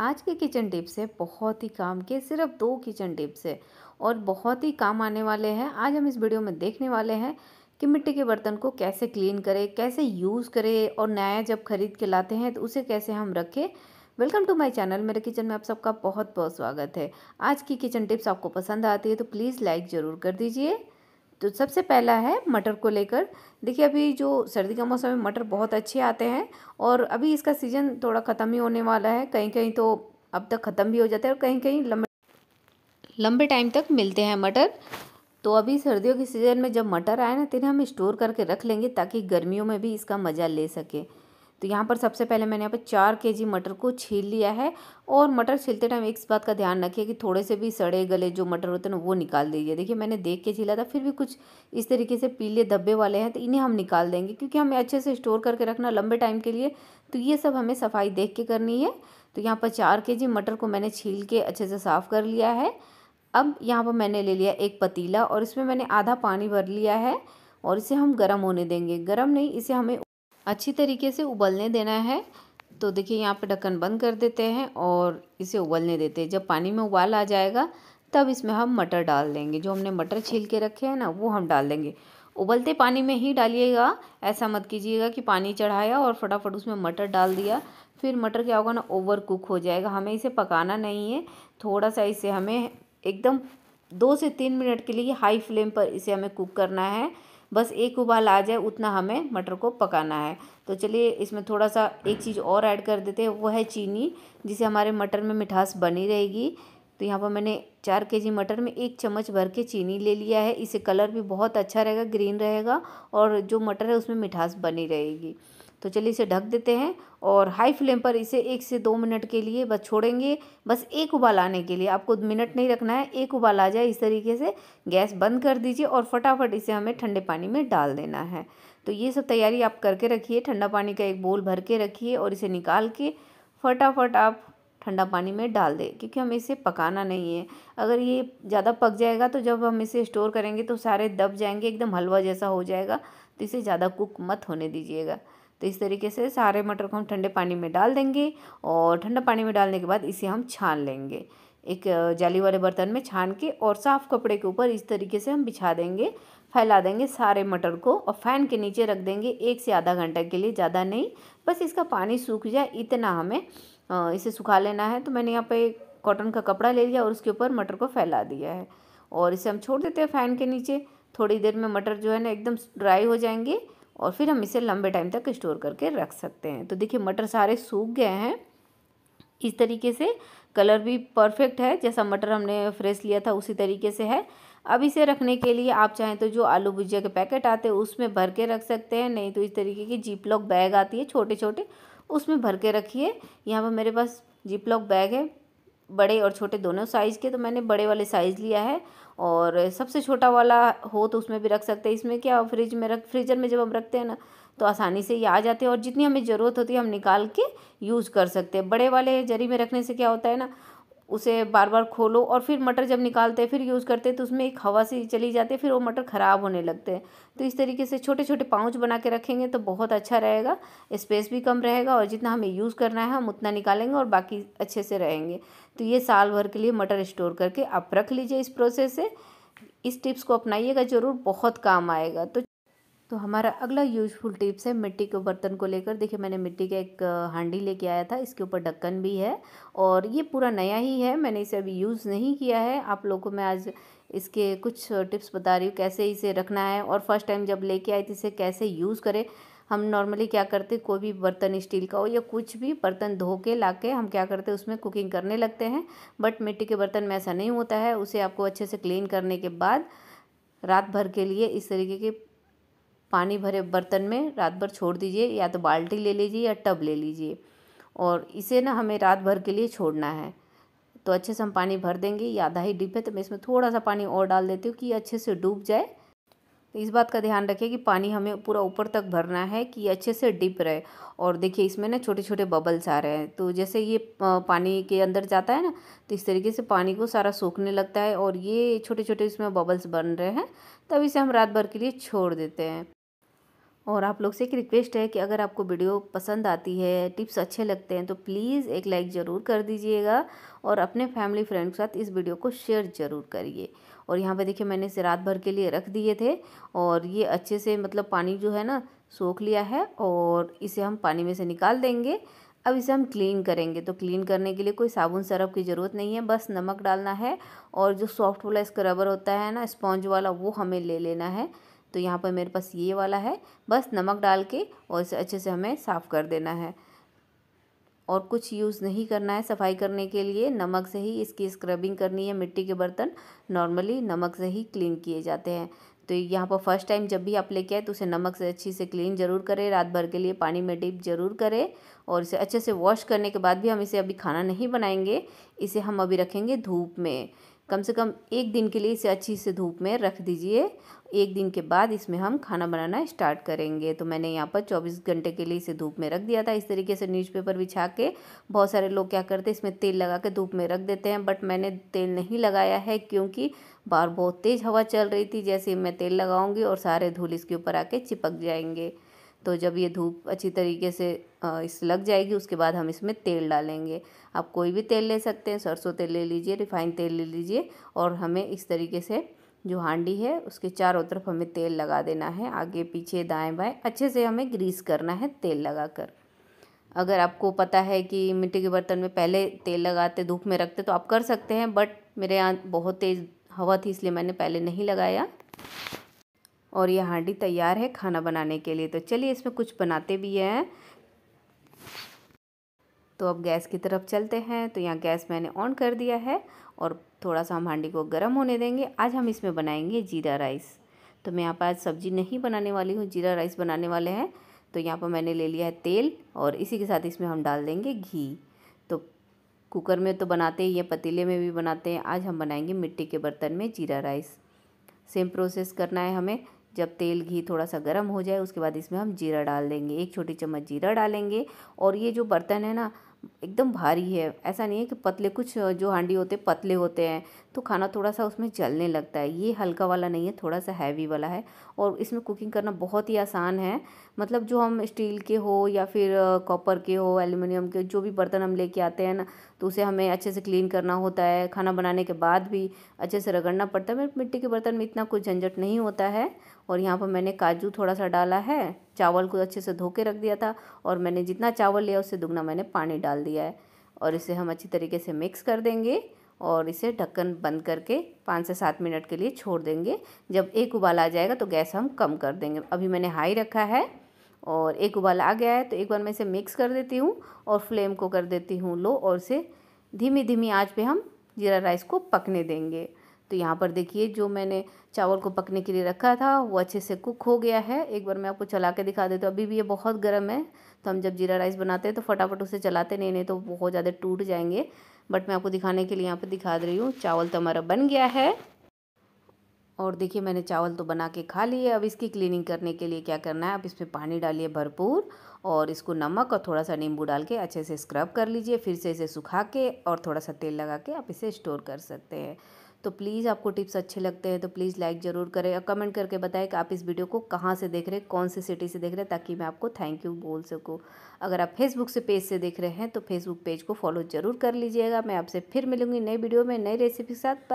आज के kitchen tips है बहुत ही काम के सिर्फ दो किचन टिप्स है और बहुत ही काम आने वाले हैं आज हम इस वीडियो में देखने वाले हैं कि मिट्टी के बर्तन को कैसे क्लीन करें कैसे यूज़ करें और नया जब खरीद के लाते हैं तो उसे कैसे हम रखें वेलकम टू माय चैनल मेरे किचन में आप सबका बहुत बहुत स्वागत है आज की किचन टिप्स आपको पसंद आती है तो प्लीज़ लाइक ज़रूर कर दीजिए तो सबसे पहला है मटर को लेकर देखिए अभी जो सर्दी का मौसम में मटर बहुत अच्छे आते हैं और अभी इसका सीज़न थोड़ा ख़त्म ही होने वाला है कहीं कहीं तो अब तक ख़त्म भी हो जाता है और कहीं कहीं लंबे लंबे टाइम तक मिलते हैं मटर तो अभी सर्दियों के सीज़न में जब मटर आए ना तो हम स्टोर करके रख लेंगे ताकि गर्मियों में भी इसका मज़ा ले सकें तो यहाँ पर सबसे पहले मैंने यहाँ पर चार के जी मटर को छील लिया है और मटर छीलते टाइम एक बात का ध्यान रखिए कि थोड़े से भी सड़े गले जो मटर होते हैं ना वो निकाल दीजिए देखिए मैंने देख के छीला था फिर भी कुछ इस तरीके से पीले धब्बे वाले हैं तो इन्हें हम निकाल देंगे क्योंकि हमें अच्छे से स्टोर करके रखना लंबे टाइम के लिए तो ये सब हमें सफाई देख के करनी है तो यहाँ पर चार के जी मटर को मैंने छील के अच्छे से साफ़ कर लिया है अब यहाँ पर मैंने ले लिया एक पतीला और इसमें मैंने आधा पानी भर लिया है और इसे हम गर्म होने देंगे गर्म नहीं इसे हमें अच्छी तरीके से उबलने देना है तो देखिए यहाँ पे ढक्कन बंद कर देते हैं और इसे उबलने देते हैं जब पानी में उबाल आ जाएगा तब इसमें हम मटर डाल देंगे जो हमने मटर छील के रखे हैं ना वो हम डाल देंगे उबलते पानी में ही डालिएगा ऐसा मत कीजिएगा कि पानी चढ़ाया और फटाफट उसमें मटर डाल दिया फिर मटर क्या होगा ना ओवर कुक हो जाएगा हमें इसे पकाना नहीं है थोड़ा सा इसे हमें एकदम दो से तीन मिनट के लिए हाई फ्लेम पर इसे हमें कुक करना है बस एक उबाल आ जाए उतना हमें मटर को पकाना है तो चलिए इसमें थोड़ा सा एक चीज़ और ऐड कर देते हैं वो है चीनी जिसे हमारे मटर में मिठास बनी रहेगी तो यहाँ पर मैंने चार के जी मटर में एक चम्मच भर के चीनी ले लिया है इसे कलर भी बहुत अच्छा रहेगा ग्रीन रहेगा और जो मटर है उसमें मिठास बनी रहेगी तो चलिए इसे ढक देते हैं और हाई फ्लेम पर इसे एक से दो मिनट के लिए बस छोड़ेंगे बस एक उबाल आने के लिए आपको मिनट नहीं रखना है एक उबाल आ जाए इस तरीके से गैस बंद कर दीजिए और फटाफट इसे हमें ठंडे पानी में डाल देना है तो ये सब तैयारी आप करके रखिए ठंडा पानी का एक बोल भर के रखिए और इसे निकाल के फटाफट आप ठंडा पानी में डाल दें क्योंकि हमें इसे पकाना नहीं है अगर ये ज़्यादा पक जाएगा तो जब हम इसे स्टोर करेंगे तो सारे दब जाएंगे एकदम हलवा जैसा हो जाएगा तो इसे ज़्यादा कुक मत होने दीजिएगा तो इस तरीके से सारे मटर को हम ठंडे पानी में डाल देंगे और ठंडा पानी में डालने के बाद इसे हम छान लेंगे एक जाली वाले बर्तन में छान के और साफ़ कपड़े के ऊपर इस तरीके से हम बिछा देंगे फैला देंगे सारे मटर को और फैन के नीचे रख देंगे एक से आधा घंटा के लिए ज़्यादा नहीं बस इसका पानी सूख जाए इतना हमें इसे सुखा लेना है तो मैंने यहाँ पे कॉटन का कपड़ा ले लिया और उसके ऊपर मटर को फैला दिया है और इसे हम छोड़ देते हैं फ़ैन के नीचे थोड़ी देर में मटर जो है ना एकदम ड्राई हो जाएंगे और फिर हम इसे लंबे टाइम तक स्टोर करके रख सकते हैं तो देखिए मटर सारे सूख गए हैं इस तरीके से कलर भी परफेक्ट है जैसा मटर हमने फ्रेश लिया था उसी तरीके से है अब इसे रखने के लिए आप चाहें तो जो आलू भुजिया के पैकेट आते हैं उसमें भर के रख सकते हैं नहीं तो इस तरीके की जीपलॉक बैग आती है छोटे छोटे उसमें भर के रखिए यहाँ पर मेरे पास जीपलॉक बैग है बड़े और छोटे दोनों साइज़ के तो मैंने बड़े वाले साइज़ लिया है और सबसे छोटा वाला हो तो उसमें भी रख सकते हैं इसमें क्या फ्रिज में रख फ्रीजर में जब हम रखते हैं ना तो आसानी से ये आ जाते हैं और जितनी हमें ज़रूरत होती है हम निकाल के यूज़ कर सकते हैं बड़े वाले जरी में रखने से क्या होता है ना उसे बार बार खोलो और फिर मटर जब निकालते हैं फिर यूज़ करते हैं तो उसमें एक हवा सी चली जाती है फिर वो मटर ख़राब होने लगते हैं तो इस तरीके से छोटे छोटे पाउच बना के रखेंगे तो बहुत अच्छा रहेगा स्पेस भी कम रहेगा और जितना हमें यूज़ करना है हम उतना निकालेंगे और बाकी अच्छे से रहेंगे तो ये साल भर के लिए मटर स्टोर करके आप रख लीजिए इस प्रोसेस से इस टिप्स को अपनाइएगा ज़रूर बहुत काम आएगा तो तो हमारा अगला यूजफुल टिप्स है मिट्टी के बर्तन को लेकर देखिए मैंने मिट्टी का एक हांडी लेके आया था इसके ऊपर ढक्कन भी है और ये पूरा नया ही है मैंने इसे अभी यूज़ नहीं किया है आप लोगों को मैं आज इसके कुछ टिप्स बता रही हूँ कैसे इसे रखना है और फर्स्ट टाइम जब लेके आई थी इसे कैसे यूज़ करें हम नॉर्मली क्या करते कोई भी बर्तन स्टील का हो या कुछ भी बर्तन धो के ला के हम क्या करते उसमें कुकिंग करने लगते हैं बट मिट्टी के बर्तन में ऐसा नहीं होता है उसे आपको अच्छे से क्लीन करने के बाद रात भर के लिए इस तरीके के पानी भरे बर्तन में रात भर छोड़ दीजिए या तो बाल्टी ले लीजिए या टब ले लीजिए और इसे ना हमें रात भर के लिए छोड़ना है तो अच्छे से हम पानी भर देंगे या आधा ही डिप है तो मैं इसमें थोड़ा सा पानी और डाल देती हूँ कि अच्छे से डूब जाए तो इस बात का ध्यान रखिए कि पानी हमें पूरा ऊपर तक भरना है कि अच्छे से डिप रहे और देखिए इसमें ना छोटे छोटे बबल्स आ रहे हैं तो जैसे ये पानी के अंदर जाता है ना तो इस तरीके से पानी को सारा सूखने लगता है और ये छोटे छोटे इसमें बबल्स बन रहे हैं तब इसे हम रात भर के लिए छोड़ देते हैं और आप लोग से एक रिक्वेस्ट है कि अगर आपको वीडियो पसंद आती है टिप्स अच्छे लगते हैं तो प्लीज़ एक लाइक ज़रूर कर दीजिएगा और अपने फैमिली फ्रेंड के साथ इस वीडियो को शेयर ज़रूर करिए और यहाँ पे देखिए मैंने इसे रात भर के लिए रख दिए थे और ये अच्छे से मतलब पानी जो है ना सोख लिया है और इसे हम पानी में से निकाल देंगे अब इसे हम क्लीन करेंगे तो क्लीन करने के लिए कोई साबुन सरफ की ज़रूरत नहीं है बस नमक डालना है और जो सॉफ्ट वाला स्क्रबर होता है ना स्पॉन्ज वाला वो हमें ले लेना है तो यहाँ पर मेरे पास ये वाला है बस नमक डाल के और इसे अच्छे से हमें साफ़ कर देना है और कुछ यूज़ नहीं करना है सफाई करने के लिए नमक से ही इसकी स्क्रबिंग करनी है मिट्टी के बर्तन नॉर्मली नमक से ही क्लीन किए जाते हैं तो यहाँ पर फर्स्ट टाइम जब भी आप लेके आए तो उसे नमक से अच्छी से क्लीन ज़रूर करें रात भर के लिए पानी में डिप ज़रूर करें और इसे अच्छे से वॉश करने के बाद भी हम इसे अभी खाना नहीं बनाएंगे इसे हम अभी रखेंगे धूप में कम से कम एक दिन के लिए इसे अच्छी से धूप में रख दीजिए एक दिन के बाद इसमें हम खाना बनाना स्टार्ट करेंगे तो मैंने यहाँ पर 24 घंटे के लिए इसे धूप में रख दिया था इस तरीके से न्यूज़पेपर बिछा के बहुत सारे लोग क्या करते हैं इसमें तेल लगा के धूप में रख देते हैं बट मैंने तेल नहीं लगाया है क्योंकि बाहर बहुत तेज़ हवा चल रही थी जैसे मैं तेल लगाऊँगी और सारे धूल इसके ऊपर आके चिपक जाएंगे तो जब ये धूप अच्छी तरीके से इस लग जाएगी उसके बाद हम इसमें तेल डालेंगे आप कोई भी तेल ले सकते हैं सरसों तेल ले लीजिए रिफाइन तेल ले लीजिए और हमें इस तरीके से जो हांडी है उसके चारों तरफ हमें तेल लगा देना है आगे पीछे दाएं बाएं अच्छे से हमें ग्रीस करना है तेल लगाकर अगर आपको पता है कि मिट्टी के बर्तन में पहले तेल लगाते धूप में रखते तो आप कर सकते हैं बट मेरे यहाँ बहुत तेज़ हवा थी इसलिए मैंने पहले नहीं लगाया और ये हांडी तैयार है खाना बनाने के लिए तो चलिए इसमें कुछ बनाते भी हैं तो अब गैस की तरफ चलते हैं तो यहाँ गैस मैंने ऑन कर दिया है और थोड़ा सा हम हांडी को गर्म होने देंगे आज हम इसमें बनाएंगे जीरा राइस तो मैं यहाँ पर आज सब्ज़ी नहीं बनाने वाली हूँ जीरा राइस बनाने वाले हैं तो यहाँ पर मैंने ले लिया है तेल और इसी के साथ इसमें हम डाल देंगे घी तो कुकर में तो बनाते ही या पतीले में भी बनाते हैं आज हम बनाएंगे मिट्टी के बर्तन में जीरा राइस सेम प्रोसेस करना है हमें जब तेल घी थोड़ा सा गर्म हो जाए उसके बाद इसमें हम जीरा डाल देंगे एक छोटी चम्मच जीरा डालेंगे और ये जो बर्तन है ना एकदम भारी है ऐसा नहीं है कि पतले कुछ जो हांडी होते पतले होते हैं तो खाना थोड़ा सा उसमें जलने लगता है ये हल्का वाला नहीं है थोड़ा सा हैवी वाला है और इसमें कुकिंग करना बहुत ही आसान है मतलब जो हम स्टील के हो या फिर कॉपर के हो एल्यूमिनियम के जो भी बर्तन हम लेके आते हैं ना तो उसे हमें अच्छे से क्लीन करना होता है खाना बनाने के बाद भी अच्छे से रगड़ना पड़ता है मिट्टी के बर्तन में इतना कोई झंझट नहीं होता है और यहाँ पर मैंने काजू थोड़ा सा डाला है चावल को अच्छे से धो के रख दिया था और मैंने जितना चावल लिया उससे दुगना मैंने पानी डाल दिया है और इसे हम अच्छी तरीके से मिक्स कर देंगे और इसे ढक्कन बंद करके पाँच से सात मिनट के लिए छोड़ देंगे जब एक उबाल आ जाएगा तो गैस हम कम कर देंगे अभी मैंने हाई रखा है और एक उबाल आ गया है तो एक बार मैं इसे मिक्स कर देती हूँ और फ्लेम को कर देती हूँ लो और इसे धीमी धीमी आँच पर हम जीरा राइस को पकने देंगे तो यहाँ पर देखिए जो मैंने चावल को पकने के लिए रखा था वो अच्छे से कुक हो गया है एक बार मैं आपको चला के दिखा देती हूँ अभी भी ये बहुत गर्म है तो हम जब जीरा राइस बनाते हैं तो फटाफट उसे चलाते नहीं नहीं तो बहुत ज़्यादा टूट जाएंगे बट मैं आपको दिखाने के लिए यहाँ पर दिखा दे रही हूँ चावल तो हमारा बन गया है और देखिए मैंने चावल तो बना के खा लिए अब इसकी क्लीनिंग करने के लिए क्या करना है आप इसमें पानी डालिए भरपूर और इसको नमक और थोड़ा सा नींबू डाल के अच्छे से स्क्रब कर लीजिए फिर से इसे सुखा के और थोड़ा सा तेल लगा के आप इसे स्टोर कर सकते हैं तो प्लीज़ आपको टिप्स अच्छे लगते हैं तो प्लीज़ लाइक ज़रूर करें और कमेंट करके बताएं कि आप इस वीडियो को कहाँ से देख रहे हैं कौन सी सिटी से देख रहे हैं ताकि मैं आपको थैंक यू बोल सकूँ अगर आप फेसबुक से पेज से देख रहे हैं तो फेसबुक पेज को फॉलो ज़रूर कर लीजिएगा मैं आपसे फिर मिलूँगी नई वीडियो में नई रेसिपी के साथ